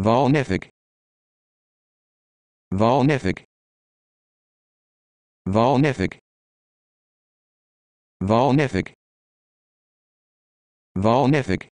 Volnific. Volnific. Volnific. Volnific. Volnific.